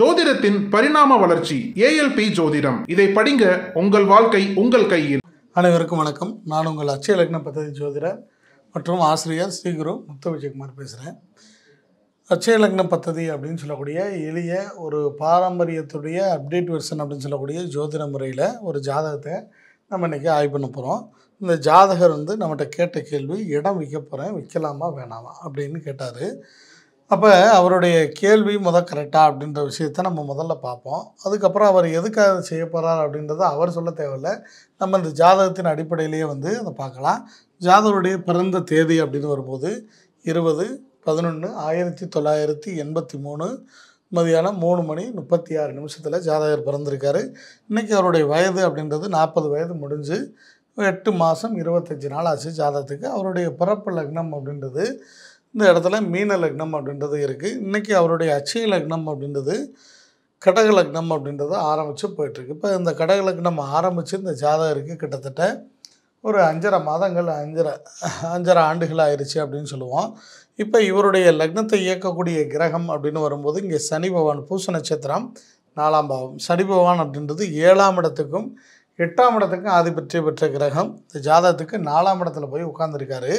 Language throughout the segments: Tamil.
ஜோதிடத்தின் பரிணாம வளர்ச்சி ஏஎல்பி ஜோதிடம் இதை படிங்க உங்கள் வாழ்க்கை உங்கள் கையில் அனைவருக்கும் வணக்கம் நான் உங்கள் அச்சய லக்ன பத்ததி ஜோதிடர் மற்றும் ஆசிரியர் ஸ்ரீகுரு முத்த விஜயகுமார் பேசுகிறேன் அச்சய லக்ன பத்ததி அப்படின்னு சொல்லக்கூடிய எளிய ஒரு பாரம்பரியத்துடைய அப்டேட் வெர்ஷன் அப்படின்னு சொல்லக்கூடிய ஜோதிட முறையில் ஒரு ஜாதகத்தை நம்ம இன்றைக்கி ஆய்வு பண்ண போகிறோம் இந்த ஜாதகர் வந்து நம்மகிட்ட கேட்ட கேள்வி இடம் விற்க போகிறேன் விற்கலாமா வேணாமா அப்படின்னு கேட்டார் அப்போ அவருடைய கேள்வி முதல் கரெக்டாக அப்படின்ற விஷயத்தை நம்ம முதல்ல பார்ப்போம் அதுக்கப்புறம் அவர் எதுக்காக செய்ய போகிறார் அப்படின்றத அவர் சொல்ல தேவையில்லை நம்ம இந்த ஜாதகத்தின் அடிப்படையிலேயே வந்து அதை பார்க்கலாம் ஜாதகருடைய பிறந்த தேதி அப்படின்னு வரும்போது இருபது பதினொன்று ஆயிரத்தி தொள்ளாயிரத்தி எண்பத்தி மூணு மதியானம் மூணு மணி முப்பத்தி ஆறு நிமிஷத்தில் ஜாதகர் பிறந்திருக்காரு இன்றைக்கி அவருடைய வயது அப்படின்றது நாற்பது வயது முடிஞ்சு எட்டு மாதம் இருபத்தஞ்சி நாள் ஆச்சு ஜாதகத்துக்கு அவருடைய பிறப்பு லக்னம் அப்படின்றது இந்த இடத்துல மீன லக்னம் அப்படின்றது இருக்குது இன்றைக்கி அவருடைய அச்சய லக்னம் அப்படின்றது கடக லக்னம் அப்படின்றது ஆரம்பித்து போயிட்டுருக்கு இப்போ இந்த கடக லக்னம் ஆரம்பித்து இந்த ஜாதகருக்கு கிட்டத்தட்ட ஒரு அஞ்சரை மாதங்கள் அஞ்சரை அஞ்சரை ஆண்டுகள் ஆயிடுச்சு அப்படின்னு சொல்லுவோம் இப்போ இவருடைய லக்னத்தை இயக்கக்கூடிய கிரகம் அப்படின்னு வரும்போது இங்கே சனி பகவான் பூச நட்சத்திரம் நாலாம் பாவம் சனி பகவான் அப்படின்றது ஏழாம் இடத்துக்கும் எட்டாம் இடத்துக்கு ஆதிபத்திய பெற்ற கிரகம் இந்த ஜாதகத்துக்கு நாலாம் இடத்துல போய் உட்கார்ந்துருக்காரு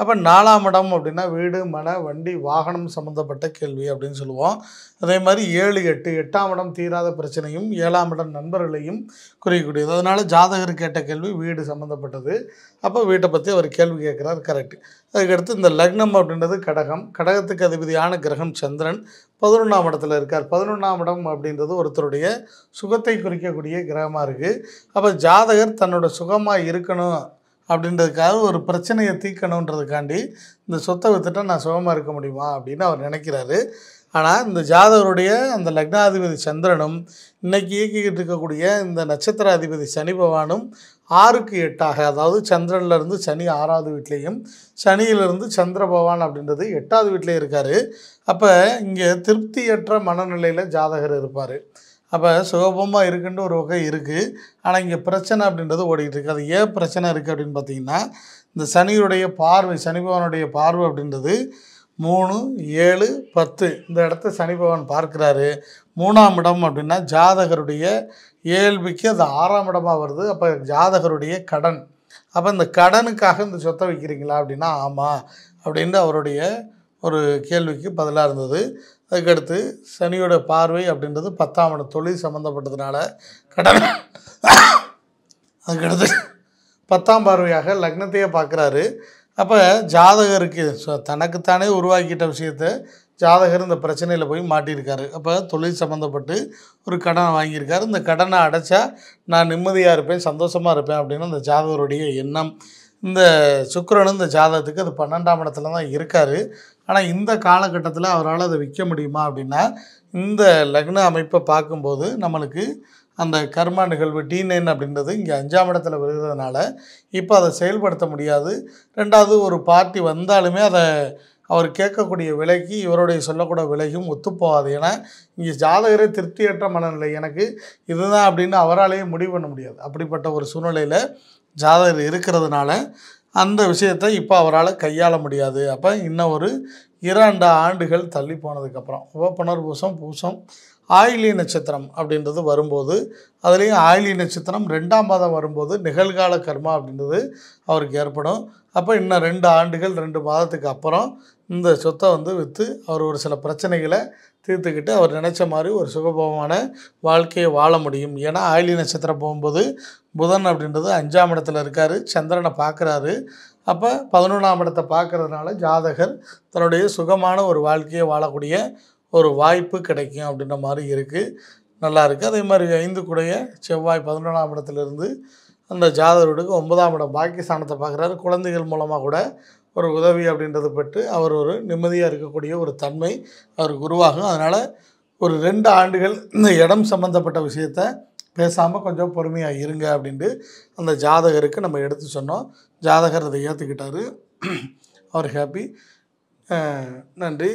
அப்போ நாலாம் இடம் அப்படின்னா வீடு மன வண்டி வாகனம் சம்மந்தப்பட்ட கேள்வி அப்படின்னு சொல்லுவோம் அதே மாதிரி ஏழு எட்டு எட்டாம் இடம் தீராத பிரச்சனையும் ஏழாம் இடம் நண்பர்களையும் குறிக்கக்கூடியது அதனால் ஜாதகர் கேட்ட கேள்வி வீடு சம்மந்தப்பட்டது அப்போ வீட்டை பற்றி அவர் கேள்வி கேட்குறார் கரெக்ட் அதுக்கடுத்து இந்த லக்னம் அப்படின்றது கடகம் கடகத்துக்கு அதிபதியான கிரகம் சந்திரன் பதினொன்றாம் இடத்துல இருக்கார் பதினொன்றாம் இடம் அப்படின்றது ஒருத்தருடைய சுகத்தை குறிக்கக்கூடிய கிரகமாக இருக்குது அப்போ ஜாதகர் தன்னோட சுகமாக இருக்கணும் அப்படின்றதுக்காக ஒரு பிரச்சனையை தீர்க்கணுன்றதுக்காண்டி இந்த சொத்தை வித்துட்டால் நான் சுகமாக இருக்க முடியுமா அப்படின்னு அவர் நினைக்கிறாரு ஆனால் இந்த ஜாதகருடைய அந்த லக்னாதிபதி சந்திரனும் இன்றைக்கி இயக்கிக்கிட்டு இருக்கக்கூடிய இந்த நட்சத்திர அதிபதி சனி பகவானும் ஆறுக்கு எட்டாக அதாவது சந்திரன்லேருந்து சனி ஆறாவது வீட்லேயும் சனியிலிருந்து சந்திர பகவான் அப்படின்றது எட்டாவது வீட்லேயும் இருக்கார் அப்போ இங்கே திருப்தியற்ற மனநிலையில் ஜாதகர் இருப்பார் அப்போ சுகபமாக இருக்குன்ற ஒரு வகை இருக்குது ஆனால் இங்கே பிரச்சனை அப்படின்றது ஓடிக்கிட்டு இருக்குது அது ஏன் பிரச்சனை இருக்குது அப்படின்னு பார்த்திங்கன்னா இந்த சனியுடைய பார்வை சனி பகவானுடைய பார்வை அப்படின்றது மூணு ஏழு பத்து இந்த இடத்த சனி பகவான் பார்க்குறாரு மூணாம் இடம் அப்படின்னா ஜாதகருடைய இயல்புக்கு அது ஆறாம் இடமாக வருது அப்போ ஜாதகருடைய கடன் அப்போ இந்த கடனுக்காக இந்த சொத்தை வைக்கிறீங்களா அப்படின்னா ஆமாம் அப்படின்ட்டு அவருடைய ஒரு கேள்விக்கு பதிலாக இருந்தது அதுக்கடுத்து சனியோட பார்வை அப்படின்றது பத்தாம் இடம் தொழில் சம்மந்தப்பட்டதுனால கடன் அதுக்கடுத்து பத்தாம் பார்வையாக லக்னத்தையே பார்க்குறாரு அப்போ ஜாதகருக்கு ஸோ தனக்குத்தானே உருவாக்கிட்ட விஷயத்தை ஜாதகர் இந்த பிரச்சனையில் போய் மாட்டியிருக்காரு அப்போ தொழில் சம்மந்தப்பட்டு ஒரு கடனை வாங்கியிருக்காரு இந்த கடனை அடைச்சா நான் நிம்மதியாக இருப்பேன் சந்தோஷமாக இருப்பேன் அப்படின்னு அந்த ஜாதகருடைய எண்ணம் இந்த சுக்கரனும் இந்த ஜாதகத்துக்கு அது பன்னெண்டாம் இடத்துல தான் இருக்கார் ஆனால் இந்த காலகட்டத்தில் அவரால் அதை விற்க முடியுமா அப்படின்னா இந்த லக்ன அமைப்பை பார்க்கும்போது நம்மளுக்கு அந்த கர்ம நிகழ்வு டி நைன் அப்படின்றது இங்கே அஞ்சாம் இடத்துல வருகிறதுனால இப்போ அதை செயல்படுத்த முடியாது ரெண்டாவது ஒரு பார்ட்டி வந்தாலுமே அதை அவர் கேட்கக்கூடிய விலைக்கு இவருடைய சொல்லக்கூட விலையும் ஒத்துப்போகாது ஏன்னா இங்கே ஜாதகரே திருப்தியற்ற மனநிலை எனக்கு இதுதான் அப்படின்னு அவராலேயே முடிவு பண்ண முடியாது அப்படிப்பட்ட ஒரு சூழ்நிலையில் ஜாதகர் இருக்கிறதுனால அந்த விஷயத்தை இப்போ அவரால் கையாள முடியாது அப்போ இன்னும் ஒரு இரண்டு ஆண்டுகள் தள்ளி போனதுக்கப்புறம் இப்போ புனர்பூசம் பூசம் ஆயிலி நட்சத்திரம் அப்படின்றது வரும்போது அதுலேயும் ஆயிலி நட்சத்திரம் ரெண்டாம் மாதம் வரும்போது நிகழ்கால கர்மா அப்படின்றது அவருக்கு ஏற்படும் அப்போ இன்னும் ரெண்டு ஆண்டுகள் ரெண்டு மாதத்துக்கு அப்புறம் இந்த சொத்தை வந்து விற்று அவர் ஒரு சில பிரச்சனைகளை தீர்த்துக்கிட்டு அவர் நினச்ச மாதிரி ஒரு சுகபோகமான வாழ்க்கையை வாழ முடியும் ஏன்னா ஆயிலி நட்சத்திரம் போகும்போது புதன் அப்படின்றது அஞ்சாம் இடத்துல இருக்கார் சந்திரனை பார்க்குறாரு அப்போ பதினொன்றாம் இடத்தை பார்க்குறதுனால ஜாதகர் தன்னுடைய சுகமான ஒரு வாழ்க்கையை வாழக்கூடிய ஒரு வாய்ப்பு கிடைக்கும் அப்படின்ற மாதிரி இருக்குது நல்லா இருக்குது அதே மாதிரி ஐந்து கூடைய செவ்வாய் பதினொன்றாம் இடத்துலேருந்து அந்த ஜாதகருக்கு ஒன்பதாம் இடம் பாக்கியஸ்தானத்தை பார்க்குறாரு குழந்தைகள் மூலமாக கூட ஒரு உதவி அப்படின்றது பெற்று அவர் ஒரு நிம்மதியாக இருக்கக்கூடிய ஒரு தன்மை அவருக்கு உருவாகும் அதனால் ஒரு ரெண்டு ஆண்டுகள் இந்த இடம் சம்மந்தப்பட்ட விஷயத்தை பேசாமல் கொஞ்சம் பொறுமையாக இருங்க அப்படின்ட்டு அந்த ஜாதகருக்கு நம்ம எடுத்து சொன்னோம் ஜாதகர் அதை ஏற்றுக்கிட்டார் அவர் ஹாப்பி நன்றி